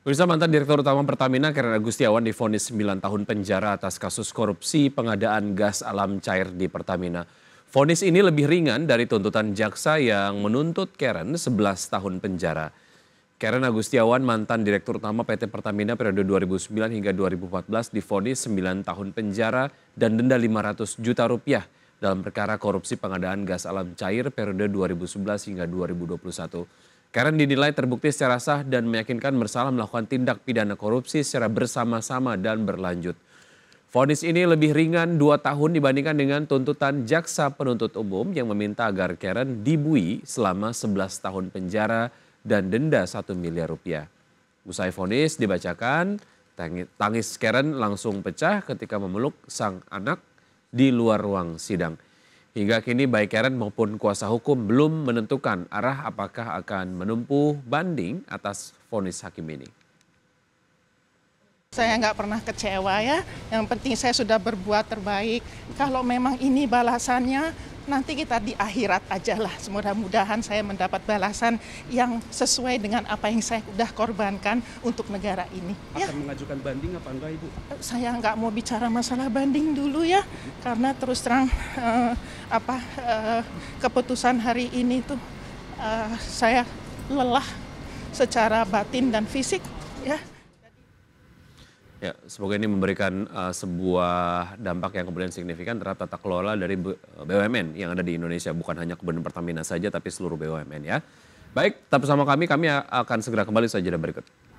Pemirsa mantan Direktur Utama Pertamina Karen Agustiawan difonis 9 tahun penjara atas kasus korupsi pengadaan gas alam cair di Pertamina. Fonis ini lebih ringan dari tuntutan jaksa yang menuntut Karen 11 tahun penjara. Karen Agustiawan, mantan Direktur Utama PT Pertamina periode 2009 hingga 2014 difonis 9 tahun penjara dan denda 500 juta rupiah dalam perkara korupsi pengadaan gas alam cair periode 2011 hingga 2021. Karen dinilai terbukti secara sah dan meyakinkan bersalah melakukan tindak pidana korupsi secara bersama-sama dan berlanjut. Fonis ini lebih ringan dua tahun dibandingkan dengan tuntutan jaksa penuntut umum yang meminta agar Karen dibui selama 11 tahun penjara dan denda 1 miliar rupiah. Usai fonis dibacakan, tangis Karen langsung pecah ketika memeluk sang anak di luar ruang sidang. Hingga kini baik Karen maupun kuasa hukum belum menentukan arah apakah akan menempuh banding atas vonis hakim ini. Saya nggak pernah kecewa ya, yang penting saya sudah berbuat terbaik. Kalau memang ini balasannya, nanti kita di akhirat aja lah. Mudah-mudahan saya mendapat balasan yang sesuai dengan apa yang saya sudah korbankan untuk negara ini. Ya. Akan ya. mengajukan banding apa enggak Ibu? Saya nggak mau bicara masalah banding dulu ya, karena terus terang eh, apa eh, keputusan hari ini tuh eh, saya lelah secara batin dan fisik ya. Ya, semoga ini memberikan uh, sebuah dampak yang kemudian signifikan terhadap tata kelola dari BUMN eh, yang ada di Indonesia, bukan hanya kebenaran Pertamina saja, tapi seluruh BUMN ya. Baik, tetap bersama kami, kami eh, akan segera kembali saja berikut.